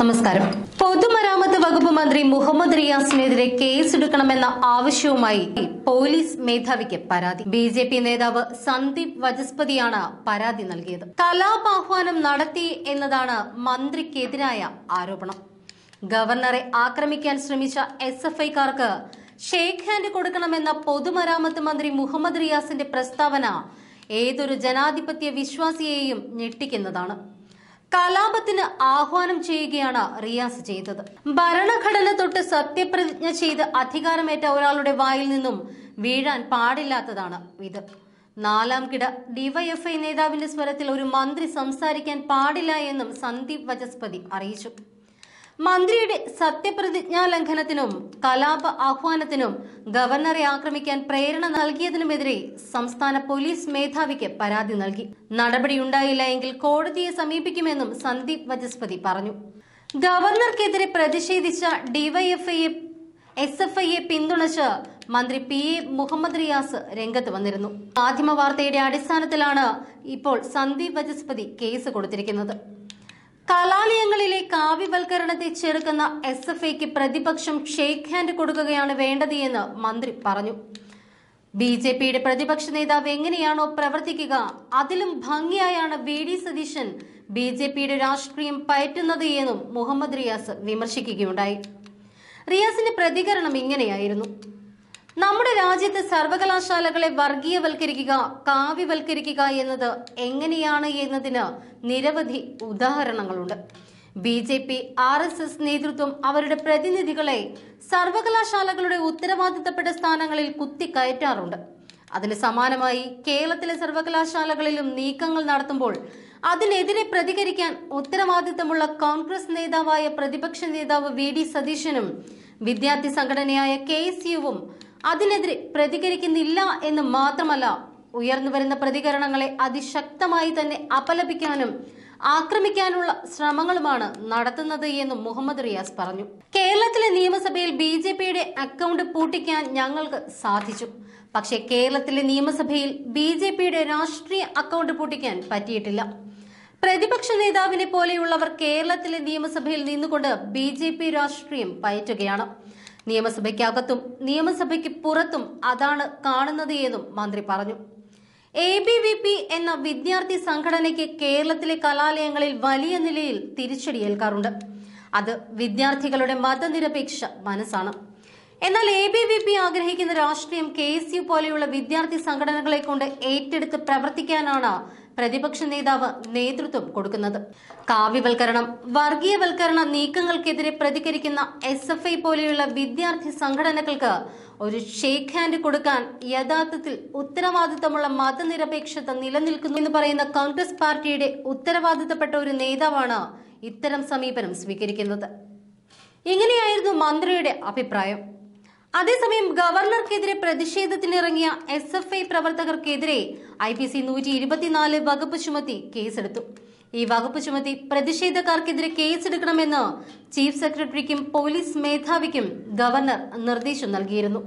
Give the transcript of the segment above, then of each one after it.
നമസ്കാരം പൊതുമരാമത്ത് വകുപ്പ് മന്ത്രി മുഹമ്മദ് റിയാസിനെതിരെ കേസെടുക്കണമെന്ന ആവശ്യവുമായി പോലീസ് മേധാവിക്ക് പരാതി ബി ജെ പി നേതാവ് സന്ദീപ് വജസ്പതിയാണ് പരാതി നൽകിയത് കലാപാഹ്വാനം നടത്തി എന്നതാണ് മന്ത്രിക്കെതിരായ ആരോപണം ഗവർണറെ ആക്രമിക്കാൻ ശ്രമിച്ച എസ് എഫ് ഐക്കാർക്ക് ഷേക്ക് ഹാൻഡ് കൊടുക്കണമെന്ന പൊതുമരാമത്ത് മന്ത്രി മുഹമ്മദ് റിയാസിന്റെ പ്രസ്താവന ഏതൊരു ജനാധിപത്യ വിശ്വാസിയെയും ഞെട്ടിക്കുന്നതാണ് കലാപത്തിന് ആഹ്വാനം ചെയ്യുകയാണ് റിയാസ് ചെയ്തത് ഭരണഘടന തൊട്ട് സത്യപ്രതിജ്ഞ ചെയ്ത് അധികാരമേറ്റ ഒരാളുടെ വായിൽ നിന്നും വീഴാൻ പാടില്ലാത്തതാണ് ഇത് നാലാം കിട ഡിവൈഎഫ്ഐ നേതാവിന്റെ സ്വരത്തിൽ ഒരു മന്ത്രി സംസാരിക്കാൻ പാടില്ല എന്നും സന്ദീപ് വചസ്പതി അറിയിച്ചു മന്ത്രിയുടെ സത്യപ്രതിജ്ഞാ ലംഘനത്തിനും കലാപ ആഹ്വാനത്തിനും ഗവർണറെ ആക്രമിക്കാൻ പ്രേരണ നൽകിയതിനുമെതിരെ സംസ്ഥാന പോലീസ് മേധാവിക്ക് പരാതി നൽകി നടപടിയുണ്ടായില്ല എങ്കിൽ കോടതിയെ സമീപിക്കുമെന്നും സന്ദീപ് വചസ്പതി പറഞ്ഞു ഗവർണർക്കെതിരെ പ്രതിഷേധിച്ച ഡിവൈഎഫ്ഐയെ എസ് എഫ് ഐയെ പിന്തുണച്ച് മന്ത്രി പി എ മുഹമ്മദ് റിയാസ് രംഗത്ത് വന്നിരുന്നു മാധ്യമ വാർത്തയുടെ അടിസ്ഥാനത്തിലാണ് ഇപ്പോൾ സന്ദീപ് വചസ്പതി കേസ് കൊടുത്തിരിക്കുന്നത് കലാലയങ്ങളിലെ കാവ്യവൽക്കരണത്തെ ചെറുക്കുന്ന എസ് എഫ് ഐക്ക് പ്രതിപക്ഷം ഷേക്ക് ഹാൻഡ് കൊടുക്കുകയാണ് വേണ്ടത് എന്ന് മന്ത്രി പറഞ്ഞു ബി ജെ പിയുടെ പ്രതിപക്ഷ നേതാവ് എങ്ങനെയാണോ പ്രവർത്തിക്കുക അതിലും ഭംഗിയായാണ് V D Satheesan B J പിയുടെ രാഷ്ട്രീയം പയറ്റുന്നത് എന്നും മുഹമ്മദ് റിയാസ് വിമർശിക്കുകയുണ്ടായി റിയാസിന്റെ പ്രതികരണം ഇങ്ങനെയായിരുന്നു നമ്മുടെ രാജ്യത്തെ സർവകലാശാലകളെ വർഗീയവൽക്കരിക്കുക കാവ്യവൽക്കരിക്കുക എന്നത് എങ്ങനെയാണ് എന്നതിന് നിരവധി ഉദാഹരണങ്ങളുണ്ട് B J P R S S നേതൃത്വം അവരുടെ പ്രതിനിധികളെ സർവകലാശാലകളുടെ ഉത്തരവാദിത്തപ്പെട്ട സ്ഥാനങ്ങളിൽ കുത്തിക്കയറ്റാറുണ്ട് അതിന് സമാനമായി കേരളത്തിലെ സർവകലാശാലകളിലും നീക്കങ്ങൾ നടത്തുമ്പോൾ അതിനെതിരെ പ്രതികരിക്കാൻ ഉത്തരവാദിത്തമുള്ള കോൺഗ്രസ് നേതാവായ പ്രതിപക്ഷ നേതാവ് വി ഡി സതീശനും വിദ്യാർത്ഥി സംഘടനയായ കെ എസ് യുവും അതിനെതിരെ പ്രതികരിക്കുന്നില്ല എന്ന് മാത്രമല്ല ഉയർന്നു വരുന്ന പ്രതികരണങ്ങളെ അതിശക്തമായി തന്നെ അപലപിക്കാനും ആക്രമിക്കാനുള്ള ശ്രമങ്ങളുമാണ് നടത്തുന്നത് എന്ന് മുഹമ്മദ് റിയാസ് പറഞ്ഞു കേരളത്തിലെ നിയമസഭയിൽ ബി ജെ പിയുടെ അക്കൗണ്ട് പൂട്ടിക്കാൻ ഞങ്ങൾക്ക് സാധിച്ചു പക്ഷേ കേരളത്തിലെ നിയമസഭയിൽ ബി ജെ പിയുടെ രാഷ്ട്രീയ അക്കൗണ്ട് പൂട്ടിക്കാൻ പറ്റിയിട്ടില്ല പ്രതിപക്ഷ നേതാവിനെ പോലെയുള്ളവർ കേരളത്തിലെ നിയമസഭയിൽ നിന്നുകൊണ്ട് ബി ജെ പി രാഷ്ട്രീയം പയറ്റുകയാണ് നിയമസഭയ്ക്കകത്തും നിയമസഭയ്ക്ക് പുറത്തും അതാണ് കാണുന്നത് എന്നും മന്ത്രി പറഞ്ഞു എ ബി വി പി എന്ന വിദ്യാർത്ഥി സംഘടനയ്ക്ക് കേരളത്തിലെ കലാലയങ്ങളിൽ വലിയ നിലയിൽ തിരിച്ചടിയേൽക്കാറുണ്ട് അത് വിദ്യാർത്ഥികളുടെ മതനിരപേക്ഷ മനസ്സാണ് എന്നാൽ എ ബി വി പി ആഗ്രഹിക്കുന്ന രാഷ്ട്രീയം കെ എസ് യു പോലെയുള്ള വിദ്യാർത്ഥി സംഘടനകളെ കൊണ്ട് ഏറ്റെടുത്ത് പ്രവർത്തിക്കാനാണ് പ്രതിപക്ഷ നേതാവ് നേതൃത്വം കൊടുക്കുന്നത് കാവ്യവൽക്കരണം വർഗീയവൽക്കരണ നീക്കങ്ങൾക്കെതിരെ പ്രതികരിക്കുന്ന എസ് എഫ് ഐ പോലെയുള്ള വിദ്യാർത്ഥി സംഘടനകൾക്ക് ഒരു ഷേക്ക് ഹാൻഡ് കൊടുക്കാൻ യഥാർത്ഥത്തിൽ ഉത്തരവാദിത്തമുള്ള മതനിരപേക്ഷത നിലനിൽക്കുന്നു എന്ന് പറയുന്ന കോൺഗ്രസ് പാർട്ടിയുടെ ഉത്തരവാദിത്തപ്പെട്ട ഒരു നേതാവാണ് ഇത്തരം സമീപനം സ്വീകരിക്കുന്നത് ഇങ്ങനെയായിരുന്നു മന്ത്രിയുടെ അഭിപ്രായം അതേസമയം ഗവർണർക്കെതിരെ പ്രതിഷേധത്തിനിറങ്ങിയ എസ് എഫ് ഐ പ്രവർത്തകർക്കെതിരെ ഐ പി സി നൂറ്റി ഇരുപത്തിനാല് വകുപ്പ് ചുമത്തി കേസെടുത്തു ഈ വകുപ്പ് ചുമത്തി പ്രതിഷേധക്കാർക്കെതിരെ കേസെടുക്കണമെന്ന് ചീഫ് സെക്രട്ടറിക്കും പോലീസ് മേധാവിക്കും ഗവർണർ നിർദ്ദേശം നൽകിയിരുന്നു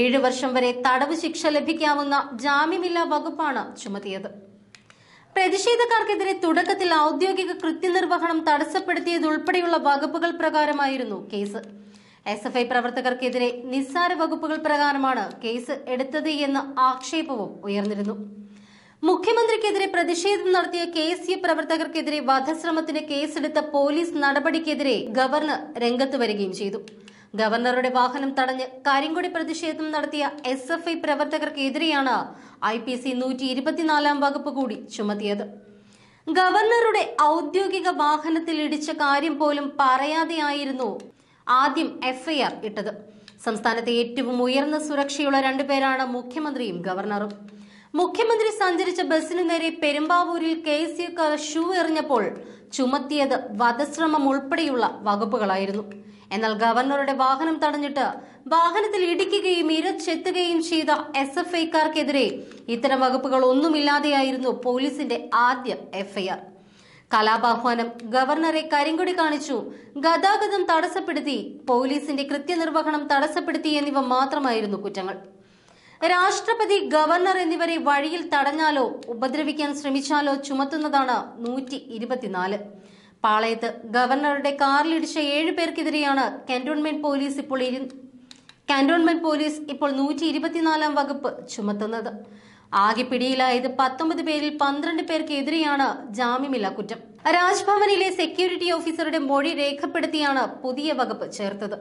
ഏഴു വർഷം വരെ തടവ് ശിക്ഷ ലഭിക്കാവുന്ന ജാമ്യമില്ലാ വകുപ്പാണ് ചുമത്തിയത് പ്രതിഷേധക്കാർക്കെതിരെ തുടക്കത്തിൽ ഔദ്യോഗിക കൃത്യനിർവഹണം തടസ്സപ്പെടുത്തിയതുൾപ്പെടെയുള്ള വകുപ്പുകൾ പ്രകാരമായിരുന്നു കേസ് എസ് എഫ് ഐ പ്രവർത്തകർക്കെതിരെ നിസ്സാര വകുപ്പുകൾ പ്രകാരമാണ് കേസ് എടുത്തത് എന്ന ആക്ഷേപവും ഉയർന്നിരുന്നു മുഖ്യമന്ത്രിക്കെതിരെ പ്രതിഷേധം നടത്തിയ കെ എസ് യു പ്രവർത്തകർക്കെതിരെ വധശ്രമത്തിന് കേസെടുത്ത പോലീസ് നടപടിക്കെതിരെ ഗവർണർ രംഗത്ത് വരികയും ചെയ്തു ഗവർണറുടെ വാഹനം തടഞ്ഞ് കരിങ്കൊടി പ്രതിഷേധം നടത്തിയ എസ് എഫ് ഐ പ്രവർത്തകർക്കെതിരെയാണ് ഐ പി സി നൂറ്റി ഇരുപത്തിനാലാം വകുപ്പ് കൂടി ചുമത്തിയത് ഗവർണറുടെ ഔദ്യോഗിക വാഹനത്തിൽ ഇടിച്ച കാര്യം പോലും പറയാതെയായിരുന്നു ആദ്യം എഫ്ഐആർ ഇട്ടത് സംസ്ഥാനത്തെ ഏറ്റവും ഉയർന്ന സുരക്ഷയുള്ള രണ്ടുപേരാണ് മുഖ്യമന്ത്രിയും ഗവർണറും മുഖ്യമന്ത്രി സഞ്ചരിച്ച ബസ്സിനു നേരെ പെരുമ്പാവൂരിൽ കെ എസ് ഷൂ എറിഞ്ഞപ്പോൾ ചുമത്തിയത് വധശ്രമം ഉൾപ്പെടെയുള്ള വകുപ്പുകളായിരുന്നു എന്നാൽ ഗവർണറുടെ വാഹനം തടഞ്ഞിട്ട് വാഹനത്തിൽ ഇടിക്കുകയും ഇരച്ചെത്തുകയും ചെയ്ത എസ് എഫ് ഐക്കാർക്കെതിരെ ഇത്തരം വകുപ്പുകൾ ഒന്നുമില്ലാതെയായിരുന്നു പോലീസിന്റെ ആദ്യ എഫ്ഐആർ കലാപാഹ്വാനം ഗവർണറെ കരിങ്കൊടി കാണിച്ചു ഗതാഗതം തടസ്സപ്പെടുത്തി പോലീസിന്റെ കൃത്യനിർവഹണം തടസ്സപ്പെടുത്തി എന്നിവ മാത്രമായിരുന്നു കുറ്റങ്ങൾ രാഷ്ട്രപതി ഗവർണർ എന്നിവരെ വഴിയിൽ തടഞ്ഞാലോ ഉപദ്രവിക്കാൻ ശ്രമിച്ചാലോ ചുമത്തുന്നതാണ് നൂറ്റി ഇരുപത്തിനാല് പാളയത്ത് ഗവർണറുടെ കാറിലിടിച്ച ഏഴു പേർക്കെതിരെയാണ് കന്റോൺമെന്റ് പോലീസ് ഇപ്പോൾ കന്റോൺമെന്റ് പോലീസ് ഇപ്പോൾ നൂറ്റി ഇരുപത്തിനാലാം വകുപ്പ് ചുമത്തുന്നത് ആകെ പിടിയിലായത് പത്തൊമ്പത് പേരിൽ പന്ത്രണ്ട് പേർക്കെതിരെയാണ് ജാമ്യമില്ല കുറ്റം രാജ്ഭവനിലെ സെക്യൂരിറ്റി ഓഫീസറുടെ മൊഴി രേഖപ്പെടുത്തിയാണ് പുതിയ വകുപ്പ് ചേർത്തത്